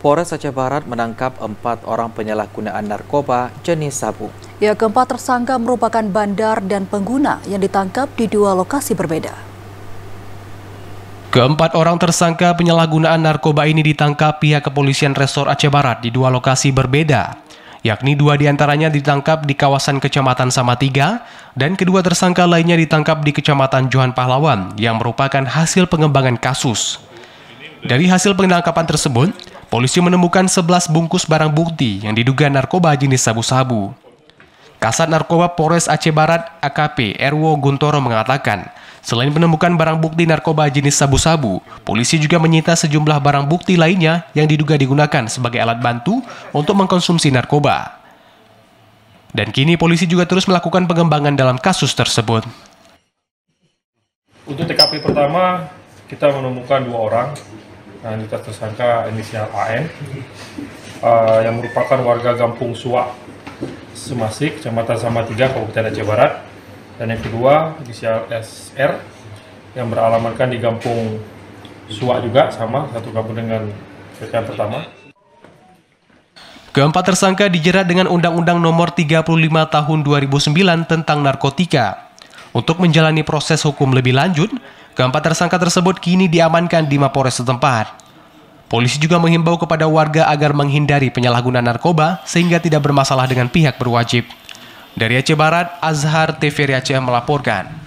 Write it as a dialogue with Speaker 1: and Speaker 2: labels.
Speaker 1: Polres Aceh Barat menangkap empat orang penyalahgunaan narkoba jenis sabu. Ya, keempat tersangka merupakan bandar dan pengguna yang ditangkap di dua lokasi berbeda. Keempat orang tersangka penyalahgunaan narkoba ini ditangkap pihak kepolisian Resor Aceh Barat di dua lokasi berbeda, yakni dua diantaranya ditangkap di kawasan Kecamatan Samatiga dan kedua tersangka lainnya ditangkap di Kecamatan Johan Pahlawan yang merupakan hasil pengembangan kasus. Dari hasil penangkapan tersebut, Polisi menemukan 11 bungkus barang bukti yang diduga narkoba jenis sabu-sabu. Kasat Narkoba Polres Aceh Barat AKP Erwo Guntoro mengatakan, selain menemukan barang bukti narkoba jenis sabu-sabu, polisi juga menyita sejumlah barang bukti lainnya yang diduga digunakan sebagai alat bantu untuk mengkonsumsi narkoba. Dan kini polisi juga terus melakukan pengembangan dalam kasus tersebut.
Speaker 2: Untuk TKP pertama, kita menemukan dua orang identitas tersangka inisial AN uh, eh, yang merupakan warga Kampung Suak Semasik, Kecamatan Tiga Kabupaten Aceh Barat. Dan yang kedua inisial SR yang beralamatkan di Kampung Suak juga sama satu kampung dengan PK pertama.
Speaker 1: Keempat tersangka dijerat dengan Undang-Undang Nomor 35 Tahun 2009 tentang narkotika. Untuk menjalani proses hukum lebih lanjut, Keempat tersangka tersebut kini diamankan di Mapores setempat. Polisi juga menghimbau kepada warga agar menghindari penyalahgunaan narkoba sehingga tidak bermasalah dengan pihak berwajib. Dari Aceh Barat, Azhar TV Aceh melaporkan.